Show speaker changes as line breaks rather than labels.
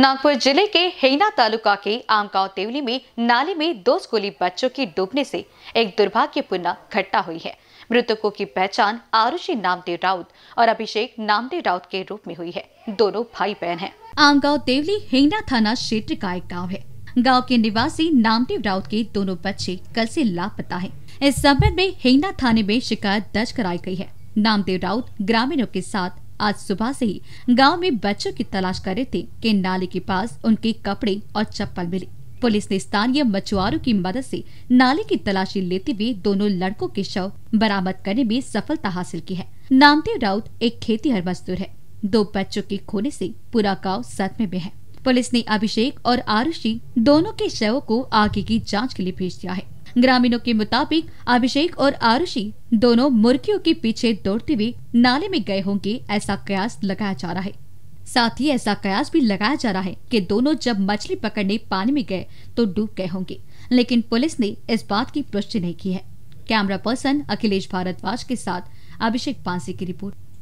नागपुर जिले के हेना तालुका के आमगांव तेवली में नाले में दो स्कूली बच्चों की डूबने से एक दुर्भाग्यपूर्ण घटना हुई है मृतकों की पहचान आरुषि नामदेव राउत और अभिषेक नामदेव राउत के रूप में हुई है दोनों भाई बहन हैं। आमगांव देवली हेना थाना क्षेत्र का एक गाँव है गाँव के निवासी नामदेव राउत के दोनों बच्चे कल ऐसी लापता है इस संबंध में हेना थाने में शिकायत दर्ज कराई गयी है नामदेव राउत ग्रामीणों के साथ आज सुबह से ही गांव में बच्चों की तलाश कर रहे थे कि नाले के पास उनके कपड़े और चप्पल मिले पुलिस ने स्थानीय मछुआरों की मदद से नाले की तलाशी लेते हुए दोनों लड़कों के शव बरामद करने में सफलता हासिल की है नामदेव राउत एक खेती हर मजदूर है दो बच्चों के खोने से पूरा गांव सदमे में है पुलिस ने अभिषेक और आरुषि दोनों के शवों को आगे की जांच के लिए भेज दिया है ग्रामीणों के मुताबिक अभिषेक और आरुषि दोनों मुर्गियों के पीछे दौड़ते हुए नाले में गए होंगे ऐसा कयास लगाया जा रहा है साथ ही ऐसा कयास भी लगाया जा रहा है कि दोनों जब मछली पकड़ने पानी में गए तो डूब गए होंगे लेकिन पुलिस ने इस बात की पुष्टि नहीं की है कैमरा पर्सन अखिलेश भारद्वाज के साथ अभिषेक पांसे की रिपोर्ट